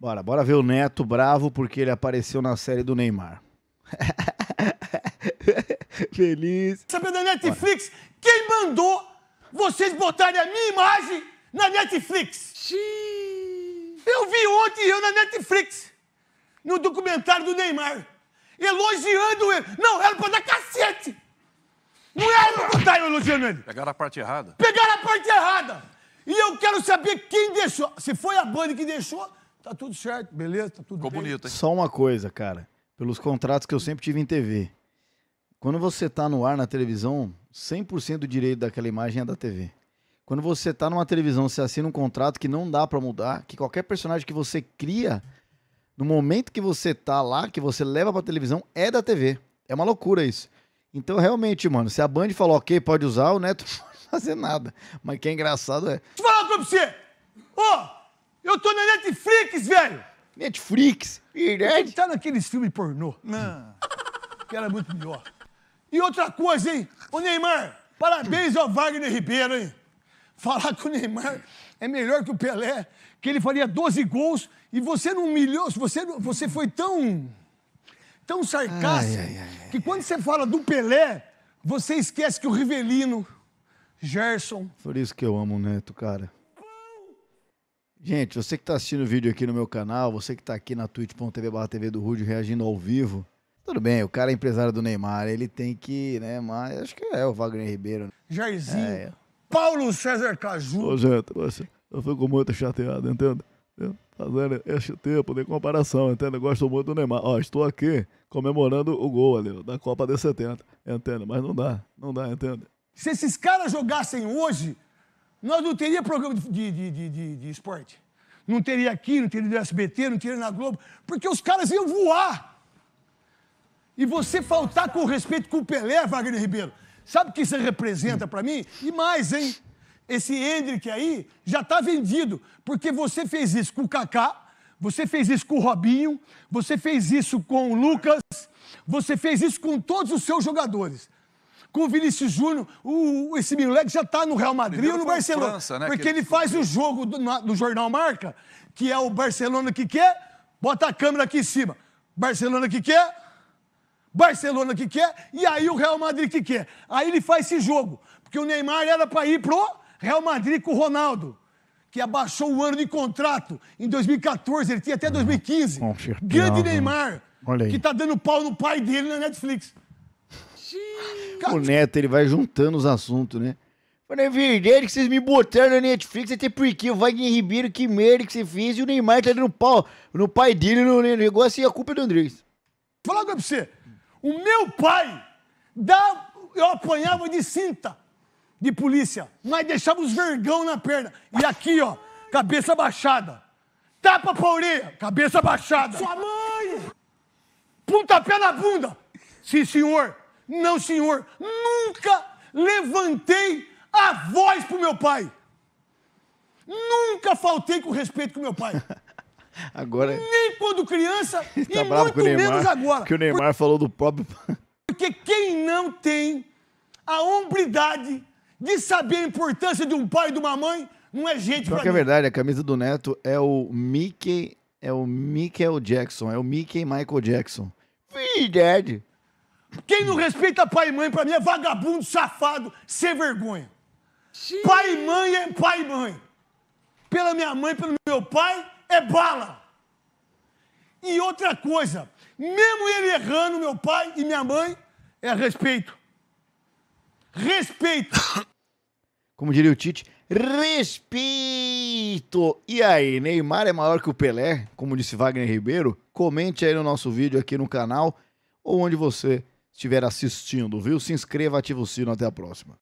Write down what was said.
Bora, bora ver o Neto bravo porque ele apareceu na série do Neymar. Feliz. Sabe da Netflix? Bora. Quem mandou vocês botarem a minha imagem na Netflix? Xiii. Eu vi ontem eu na Netflix, no documentário do Neymar, elogiando ele. Não, era pra dar cacete! Não era pra botar eu elogiando ele! Pegaram a parte errada. Pegaram a parte errada! E eu quero saber quem deixou. Se foi a banda que deixou, Tá tudo certo, beleza? Tá tudo Ficou bem. bonito, hein? Só uma coisa, cara. Pelos contratos que eu sempre tive em TV. Quando você tá no ar na televisão, 100% do direito daquela imagem é da TV. Quando você tá numa televisão, você assina um contrato que não dá para mudar, que qualquer personagem que você cria, no momento que você tá lá, que você leva pra televisão, é da TV. É uma loucura isso. Então, realmente, mano, se a Band falou ok, pode usar, o Neto não pode fazer nada. Mas que é engraçado é. Deixa eu falar pra você! Ô! Oh! Eu tô na Netflix, velho! Netflix? Verdade? Tá naqueles filmes pornô. Não. que era muito melhor. E outra coisa, hein? Ô, Neymar, parabéns ao Wagner Ribeiro, hein? Falar que o Neymar é melhor que o Pelé, que ele faria 12 gols e você não humilhou, você, você foi tão. tão sarcástico ai, ai, ai, que quando você fala do Pelé, você esquece que o Rivelino, Gerson. Por isso que eu amo o Neto, cara. Gente, você que está assistindo o vídeo aqui no meu canal, você que está aqui na twitch.tv TV do Rúdio reagindo ao vivo, tudo bem, o cara é empresário do Neymar, ele tem que, né, mas acho que é o Wagner Ribeiro. Né? Jairzinho, é. Paulo César Caju. Ô, gente, tá, você, eu fico muito chateado, entende? Fazendo este tempo de comparação, entende? Eu gosto muito do Neymar. Ó, estou aqui comemorando o gol ali, da Copa de 70, entende? Mas não dá, não dá, entende? Se esses caras jogassem hoje, nós não teria programa de, de, de, de, esporte. Não teria aqui, não teria no SBT, não teria na Globo, porque os caras iam voar. E você faltar com respeito com o Pelé, Wagner Ribeiro, sabe o que isso representa para mim? E mais, hein? Esse Hendrick aí já tá vendido, porque você fez isso com o Kaká, você fez isso com o Robinho, você fez isso com o Lucas, você fez isso com todos os seus jogadores com o Vinícius Júnior, o, esse moleque já está no Real Madrid ou no Barcelona. França, né, porque ele faz o jogo do, na, do jornal Marca, que é o Barcelona que quer, bota a câmera aqui em cima. Barcelona que quer, Barcelona que quer, e aí o Real Madrid que quer. Aí ele faz esse jogo, porque o Neymar era para ir pro Real Madrid com o Ronaldo, que abaixou o ano de contrato em 2014, ele tinha até 2015. Grande Neymar, que tá dando pau no pai dele na Netflix. O Neto, ele vai juntando os assuntos, né? Mano, é verdade que vocês me botaram na Netflix, até porque o Wagner Ribeiro, que merda que você fez, e o Neymar tá dando pau no pai dele no negócio e a culpa é do Andrés. Vou falar pra você. O meu pai, dá, eu apanhava de cinta de polícia, mas deixava os vergão na perna. E aqui, ó, cabeça baixada. Tapa pra orelha, cabeça baixada. Sua mãe! pé na bunda. Sim, senhor. Não, senhor, nunca levantei a voz para o meu pai. Nunca faltei com respeito com meu pai. agora. Nem quando criança tá e muito Neymar, menos agora. Que o Neymar falou do próprio. porque quem não tem a hombridade de saber a importância de um pai e de uma mãe, não é gente Só que mim. é verdade, a camisa do Neto é o Mickey, é o Michael Jackson, é o Mickey Michael Jackson. Verdade. Quem não respeita pai e mãe, para mim, é vagabundo, safado, sem vergonha. Sim. Pai e mãe é pai e mãe. Pela minha mãe, pelo meu pai, é bala. E outra coisa, mesmo ele errando, meu pai e minha mãe, é respeito. Respeito. Como diria o Tite, respeito. E aí, Neymar é maior que o Pelé, como disse Wagner Ribeiro? Comente aí no nosso vídeo aqui no canal ou onde você estiver assistindo, viu? Se inscreva, ativa o sino. Até a próxima.